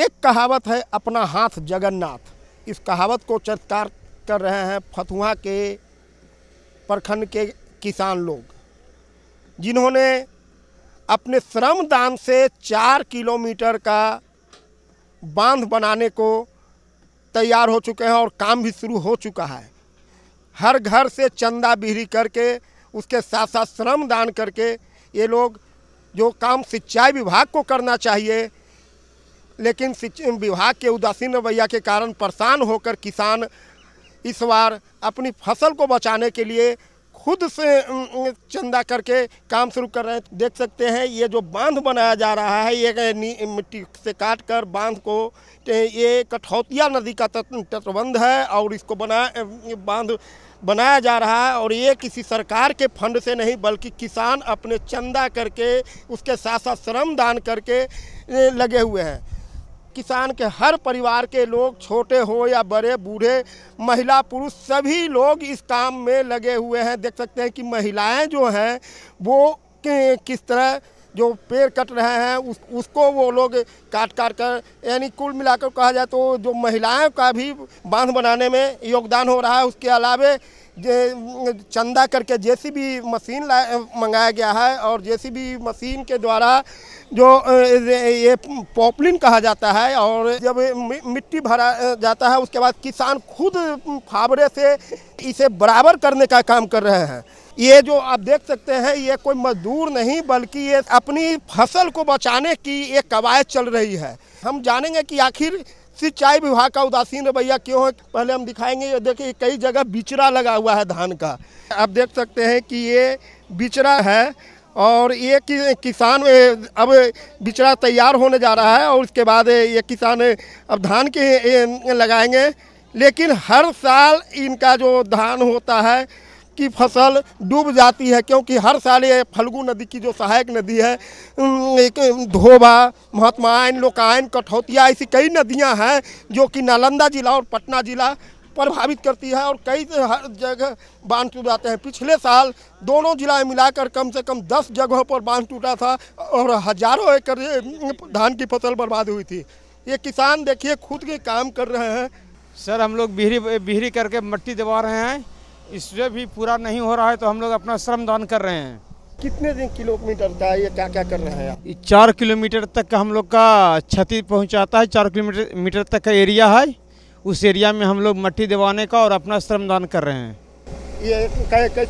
एक कहावत है अपना हाथ जगन्नाथ इस कहावत को चर्चकार कर रहे हैं फतुहा के प्रखंड के किसान लोग जिन्होंने अपने श्रम दान से चार किलोमीटर का बांध बनाने को तैयार हो चुके हैं और काम भी शुरू हो चुका है हर घर से चंदा बिहरी करके उसके साथ साथ श्रम दान करके ये लोग जो काम सिंचाई विभाग को करना चाहिए लेकिन विभाग के उदासीन रवैया के कारण परेशान होकर किसान इस बार अपनी फसल को बचाने के लिए खुद से चंदा करके काम शुरू कर रहे हैं देख सकते हैं ये जो बांध बनाया जा रहा है ये मिट्टी से काट कर बांध को ये कठौतिया नदी का तटबंध है और इसको बना बांध बनाया जा रहा है और ये किसी सरकार के फंड से नहीं बल्कि किसान अपने चंदा करके उसके साथ साथ श्रम दान करके लगे हुए हैं किसान के हर परिवार के लोग छोटे हो या बड़े बूढ़े महिला पुरुष सभी लोग इस काम में लगे हुए हैं देख सकते हैं कि महिलाएं जो हैं वो किस तरह जो पेड़ कट रहे हैं उस उसको वो लोग काट काट कर यानी कुल मिलाकर कहा जाए तो जो महिलाओं का भी बांध बनाने में योगदान हो रहा है उसके अलावे जे चंदा करके जेसीबी मशीन ला मंगाया गया है और जेसीबी मशीन के द्वारा जो ये पॉपलिन कहा जाता है और जब मिट्टी भरा जाता है उसके बाद किसान खुद फावड़े से इसे बराबर करने का काम कर रहे हैं ये जो आप देख सकते हैं ये कोई मजदूर नहीं बल्कि ये अपनी फसल को बचाने की एक कवायद चल रही है हम जानेंगे कि आखिर सिंचाई विभाग का उदासीन रवैया क्यों है पहले हम दिखाएंगे ये देखिए कई जगह बिचरा लगा हुआ है धान का आप देख सकते हैं कि ये बिचरा है और ये कि, किसान अब बिचरा तैयार होने जा रहा है और उसके बाद ये किसान अब धान के लगाएंगे लेकिन हर साल इनका जो धान होता है की फसल डूब जाती है क्योंकि हर साल ये फलगु नदी की जो सहायक नदी है एक धोबा महात्मायन लोकायन कठौतिया ऐसी कई नदियां हैं जो कि नालंदा जिला और पटना जिला प्रभावित करती है और कई हर जगह बांध टूट जाते हैं पिछले साल दोनों जिला मिलाकर कम से कम दस जगहों पर बांध टूटा था और हजारों एकड़ धान की फसल बर्बाद हुई थी ये किसान देखिए खुद के काम कर रहे हैं सर हम लोग बिहरी बिहरी करके मट्टी दबा रहे हैं इससे भी पूरा नहीं हो रहा है तो हम लोग अपना श्रम दान कर रहे हैं कितने दिन किलोमीटर का ये क्या क्या कर रहे हैं चार किलोमीटर तक का हम लोग का क्षति पहुंचाता है चार किलोमीटर मीटर तक का एरिया है उस एरिया में हम लोग मट्टी दबाने का और अपना श्रम दान कर रहे हैं ये कैसे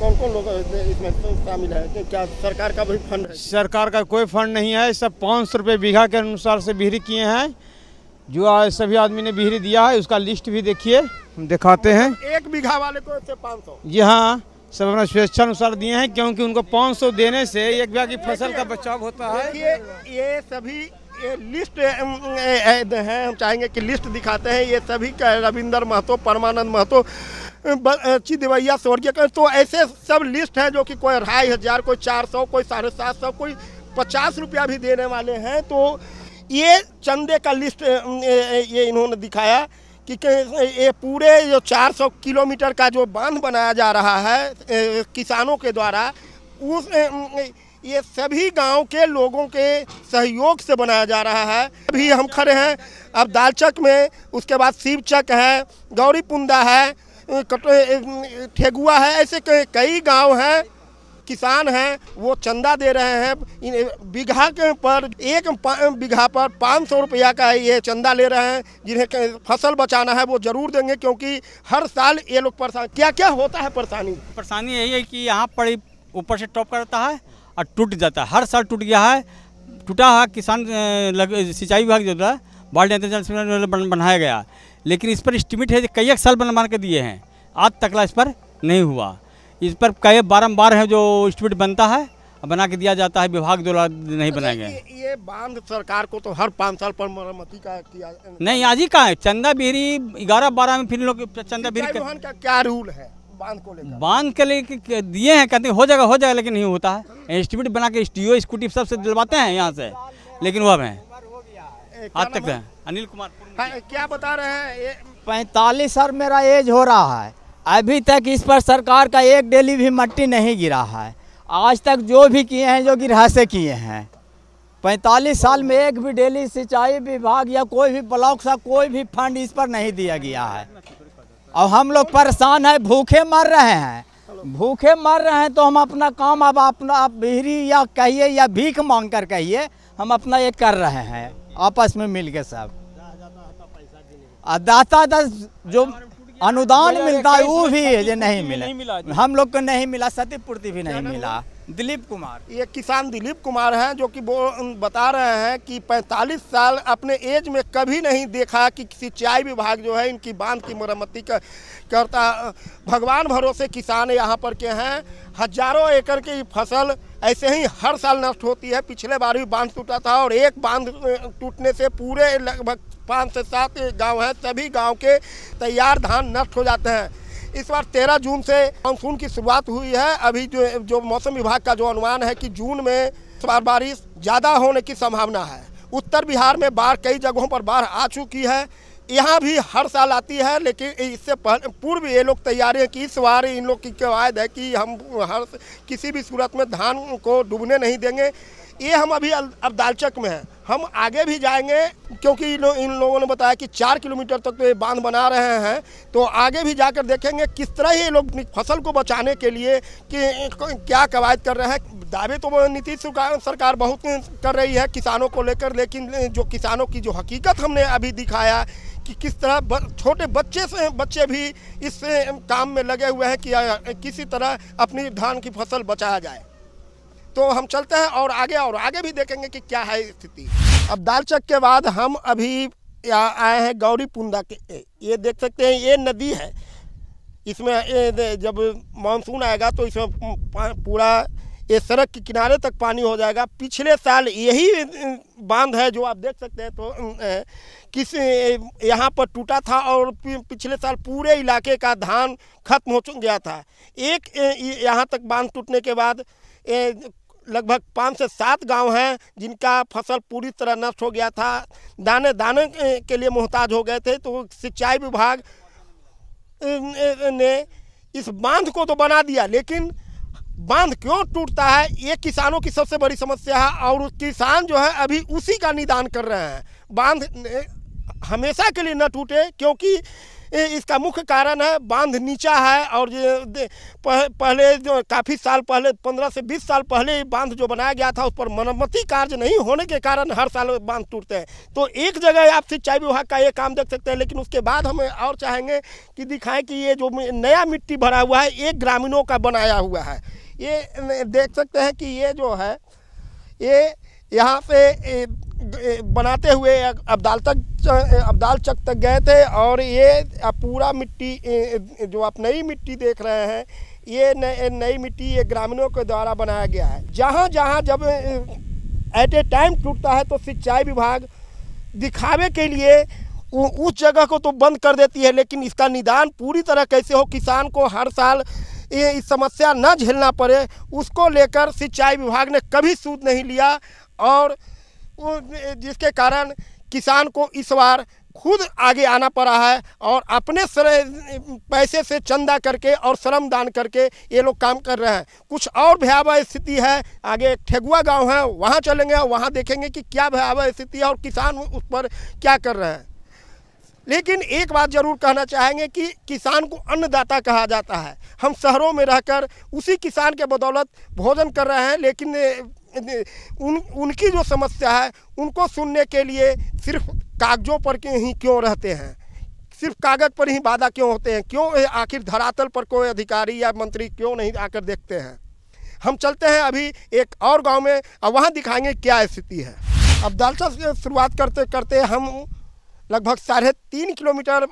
कौन कौन लोग इसमें शामिल है तो क्या सरकार का भी फंड है सरकार का कोई फंड नहीं है सब पाँच सौ रुपये बीघा के अनुसार से बिहरी किए हैं जो आज सभी आदमी ने बिहरी दिया है उसका लिस्ट भी देखिए हम दिखाते हैं एक बीघा वाले को पाँच सौ जी हाँ सब अपना स्वेच्छा अनुसार दिए हैं क्योंकि उनको 500 देने से एक बीघा की फसल का बचाव होता है ये ये सभी ये लिस्ट है हम चाहेंगे कि लिस्ट दिखाते हैं ये सभी का रविंदर महतो परमानंद महतो बच्ची देवैया स्वर्गीय तो ऐसे सब लिस्ट हैं जो कि कोई ढाई हज़ार कोई चार सौ कोई साढ़े सात सौ कोई पचास रुपया भी देने वाले हैं तो ये चंदे का लिस्ट ये इन्होंने दिखाया कि ये पूरे जो 400 किलोमीटर का जो बांध बनाया जा रहा है किसानों के द्वारा उस ये सभी गांव के लोगों के सहयोग से बनाया जा रहा है अभी हम खड़े हैं अब दालचक में उसके बाद शिवचक है गौरीपुंदा है ठेगुआ है ऐसे कई गांव हैं किसान हैं वो चंदा दे रहे हैं इन बीघा के पर एक बीघा पर पाँच सौ रुपया का ये चंदा ले रहे हैं जिन्हें फसल बचाना है वो जरूर देंगे क्योंकि हर साल ये लोग परेशान क्या क्या होता है परेशानी परेशानी यही है कि यहाँ पर ऊपर से टॉप करता है और टूट जाता है हर साल टूट गया है टूटा है किसान लग सिंचाई विभाग जो है बाल नियंत्रण बनाया गया लेकिन इस पर इस्टीमेट है कई एक साल बनवा के दिए हैं आज तकला इस पर नहीं हुआ इस पर कई बारम्बार है जो स्टूडेंट बनता है बना के दिया जाता है विभाग द्वारा नहीं अच्छा, बनाए गए ये बांध सरकार को तो हर पाँच साल पर मरम्मती का किया नहीं आज ही कहाँ है चंदा बिहरी ग्यारह बारह में फिर लोग चंदा बिहरी का, क्या रूल है बांध को लेकर बांध के लेके दिए हैं कहते हो जाएगा हो जाएगा लेकिन नहीं होता है इंस्टीट्यूट बना के स्टीओ स्कूटी सबसे दिलवाते हैं यहाँ से लेकिन वह है आज तक अनिल कुमार हाँ, क्या बता रहे हैं पैंतालीस साल मेरा एज हो रहा है अभी तक इस पर सरकार का एक डेली भी मट्टी नहीं गिरा है आज तक जो भी किए हैं जो गिरा से किए हैं पैंतालीस साल में एक भी डेली सिंचाई विभाग या कोई भी ब्लॉक सा कोई भी फंड इस पर नहीं दिया गया है और हम लोग परेशान हैं भूखे मर रहे हैं भूखे मर रहे हैं तो हम अपना काम अब अपना बिहरी या कहिए या भीख मांग कर कहिए हम अपना ये कर रहे हैं आपस में मिल के सब दाता दस जो अनुदान मिलता है वो भी है जो नहीं मिला हम लोग को नहीं मिला क्षतिपूर्ति भी नहीं मिला दिलीप कुमार ये किसान दिलीप कुमार हैं जो कि वो बता रहे हैं कि 45 साल अपने एज में कभी नहीं देखा कि सिंचाई विभाग जो है इनकी बांध की मरम्मती कर, करता भगवान भरोसे किसान यहाँ पर के हैं हजारों एकड़ की फसल ऐसे ही हर साल नष्ट होती है पिछले बार भी बांध टूटा था और एक बांध टूटने से पूरे लगभग पाँच से सात गांव हैं सभी गांव के तैयार धान नष्ट हो जाते हैं इस बार तेरह जून से मानसून की शुरुआत हुई है अभी जो जो मौसम विभाग का जो अनुमान है कि जून में इस बार बारिश ज़्यादा होने की संभावना है उत्तर बिहार में बाढ़ कई जगहों पर बाढ़ आ चुकी है यहाँ भी हर साल आती है लेकिन इससे पहले पूर्व ये लोग हैं कि इस बार इन लोग की कवायद है कि हम हर किसी भी सूरत में धान को डूबने नहीं देंगे ये हम अभी अब दालचक में हैं हम आगे भी जाएंगे क्योंकि लो, इन लोगों ने बताया कि चार किलोमीटर तक तो ये बांध बना रहे हैं तो आगे भी जाकर देखेंगे किस तरह ये लोग फसल को बचाने के लिए कि क्या कवायद कर रहे हैं दावे तो नीतीश सरकार बहुत कर रही है किसानों को लेकर लेकिन जो किसानों की जो हकीकत हमने अभी दिखाया कि किस तरह छोटे बच्चे से बच्चे भी इस काम में लगे हुए हैं कि किसी तरह अपनी धान की फसल बचाया जाए तो हम चलते हैं और आगे और आगे भी देखेंगे कि क्या है स्थिति अब दालचक के बाद हम अभी आए हैं गौरी पुंदा के ये देख सकते हैं ये नदी है इसमें जब मानसून आएगा तो इसमें पूरा ये सड़क के किनारे तक पानी हो जाएगा पिछले साल यही बांध है जो आप देख सकते हैं तो किस यहाँ पर टूटा था और पिछले साल पूरे इलाके का धान खत्म हो गया था एक यहाँ तक बांध टूटने के बाद लगभग पाँच से सात गांव हैं जिनका फसल पूरी तरह नष्ट हो गया था दाने दाने के लिए मोहताज हो गए थे तो सिंचाई विभाग ने इस बांध को तो बना दिया लेकिन बांध क्यों टूटता है ये किसानों की सबसे बड़ी समस्या है और किसान जो है अभी उसी का निदान कर रहे हैं बांध हमेशा के लिए न टूटे क्योंकि इसका मुख्य कारण है बांध नीचा है और ये पहले जो काफ़ी साल पहले पंद्रह से बीस साल पहले बांध जो बनाया गया था उस पर मरम्मती कार्य नहीं होने के कारण हर साल बांध टूटते हैं तो एक जगह आप सिंचाई विभाग का ये काम देख सकते हैं लेकिन उसके बाद हम और चाहेंगे कि दिखाएं कि ये जो नया मिट्टी भरा हुआ है ये ग्रामीणों का बनाया हुआ है ये देख सकते हैं कि ये जो है ये यहाँ पे बनाते हुए अब्दाल तक अब्दाल चक तक गए थे और ये पूरा मिट्टी जो आप नई मिट्टी देख रहे हैं ये नई मिट्टी ये ग्रामीणों के द्वारा बनाया गया है जहाँ जहाँ जब एट ए टाइम टूटता है तो सिंचाई विभाग दिखावे के लिए उस जगह को तो बंद कर देती है लेकिन इसका निदान पूरी तरह कैसे हो किसान को हर साल ये इस समस्या न झेलना पड़े उसको लेकर सिंचाई विभाग ने कभी सूद नहीं लिया और जिसके कारण किसान को इस बार खुद आगे आना पड़ा है और अपने पैसे से चंदा करके और श्रम दान करके ये लोग काम कर रहे हैं कुछ और भयावह स्थिति है आगे ठेगुआ गांव है वहाँ चलेंगे वहाँ देखेंगे कि क्या भयावह स्थिति है और किसान उस पर क्या कर रहे हैं लेकिन एक बात ज़रूर कहना चाहेंगे कि किसान को अन्नदाता कहा जाता है हम शहरों में रहकर उसी किसान के बदौलत भोजन कर रहे हैं लेकिन उन उनकी जो समस्या है उनको सुनने के लिए सिर्फ कागजों पर के ही क्यों रहते हैं सिर्फ कागज पर ही बाधा क्यों होते हैं क्यों आखिर धरातल पर कोई अधिकारी या मंत्री क्यों नहीं आकर देखते हैं हम चलते हैं अभी एक और गांव में और वहाँ दिखाएंगे क्या स्थिति है अब अब्दालसा से शुरुआत करते करते हम लगभग साढ़े तीन किलोमीटर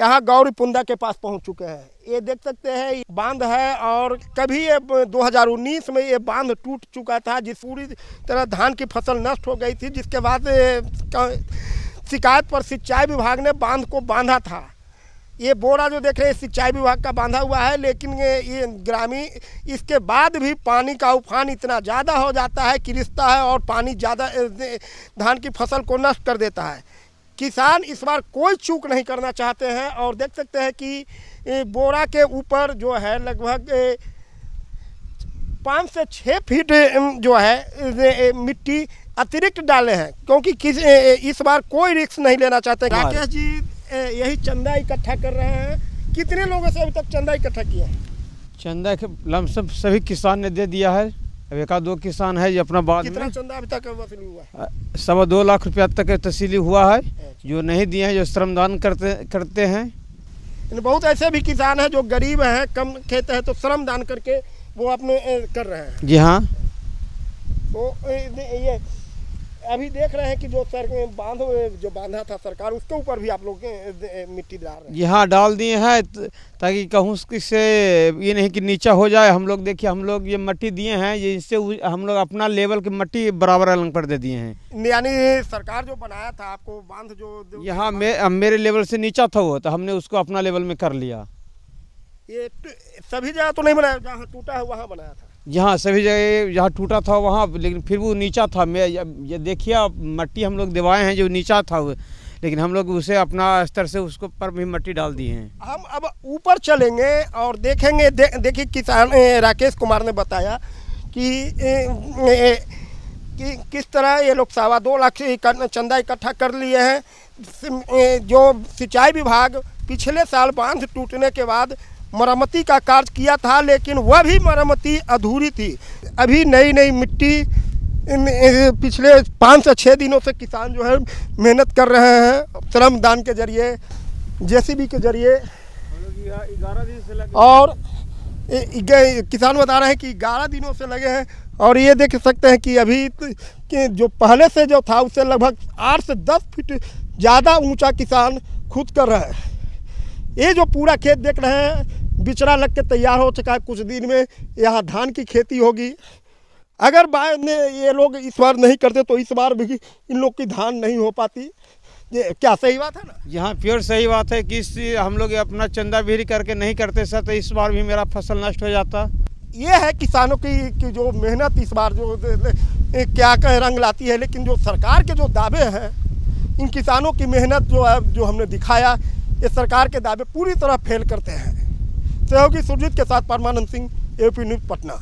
यहाँ गौरी पुंदा के पास पहुँच चुके हैं ये देख सकते हैं बांध है और कभी ये 2019 में ये बांध टूट चुका था जिस पूरी तरह धान की फसल नष्ट हो गई थी जिसके बाद शिकायत पर सिंचाई विभाग ने बांध को बांधा था ये बोरा जो देख रहे हैं सिंचाई विभाग का बांधा हुआ है लेकिन ये, ग्रामीण इसके बाद भी पानी का उफान इतना ज़्यादा हो जाता है कि रिश्ता है और पानी ज़्यादा धान की फसल को नष्ट कर देता है किसान इस बार कोई चूक नहीं करना चाहते हैं और देख सकते हैं कि बोरा के ऊपर जो है लगभग पाँच से छः फीट जो है मिट्टी अतिरिक्त डाले हैं क्योंकि किस इस बार कोई रिस्क नहीं लेना चाहते राकेश जी यही चंदा इकट्ठा कर रहे हैं कितने लोगों से अभी तक चंदा इकट्ठा किया है चंदा के लमसम सभी किसान ने दे दिया है अब एक दो किसान है ये अपना बाद कितना चंदा अभी तक वसूली हुआ सवा दो लाख रुपया तक तसीली हुआ है अच्छा। जो नहीं दिए हैं जो श्रमदान करते करते हैं बहुत ऐसे भी किसान हैं जो गरीब हैं कम खेत है तो श्रम दान करके वो अपने कर रहे हैं जी हाँ तो ये अभी देख रहे हैं कि जो सर बांध जो बांधा था सरकार उसके ऊपर भी आप लोग मिट्टी डाल रहे हैं यहाँ डाल दिए हैं ताकि कहूँ से ये नहीं कि नीचा हो जाए हम लोग देखिए हम लोग ये मिट्टी दिए हैं ये इससे हम लोग अपना लेवल की मट्टी बराबर अलग पर दे दिए हैं यानी सरकार जो बनाया था आपको बांध जो यहाँ मे, मेरे लेवल से नीचा था वो तो हमने उसको अपना लेवल में कर लिया ये सभी जगह तो नहीं बनाया जहाँ टूटा है वहाँ बनाया था यहाँ सभी जगह जहाँ टूटा था वहाँ लेकिन फिर वो नीचा था मैं ये देखिए मट्टी हम लोग दिवाए हैं जो नीचा था वो लेकिन हम लोग उसे अपना स्तर से उसको पर भी मट्टी डाल दिए हैं हम अब ऊपर चलेंगे और देखेंगे दे, देखिए किसान राकेश कुमार ने बताया कि ए, ए, कि किस तरह ये लोग सवा दो लाख चंदा इकट्ठा कर लिए हैं जो सिंचाई विभाग पिछले साल बांध टूटने के बाद मरम्मती का कार्य किया था लेकिन वह भी मरम्मती अधूरी थी अभी नई नई मिट्टी पिछले पाँच से छः दिनों से किसान जो है मेहनत कर रहे हैं श्रम दान के जरिए जेसीबी के जरिए और किसान बता रहे हैं कि ग्यारह दिनों से लगे हैं और ये देख सकते हैं कि अभी तो, कि जो पहले से जो था उससे लगभग आठ से दस फीट ज़्यादा ऊंचा किसान खुद कर रहा है ये जो पूरा खेत देख रहे हैं बिचड़ा लग के तैयार हो चुका है कुछ दिन में यहाँ धान की खेती होगी अगर बाय ने ये लोग इस बार नहीं करते तो इस बार भी इन लोग की धान नहीं हो पाती ये क्या सही बात है ना यहाँ प्योर सही बात है कि हम लोग अपना चंदा भीड़ करके नहीं करते सर तो इस बार भी मेरा फसल नष्ट हो जाता ये है किसानों की कि जो मेहनत इस बार जो क्या कह रंग लाती है लेकिन जो सरकार के जो दावे हैं इन किसानों की मेहनत जो है जो हमने दिखाया ये सरकार के दावे पूरी तरह फेल करते हैं सहयोगी सुरजीत के साथ परमानंद सिंह एपी न्यूज पटना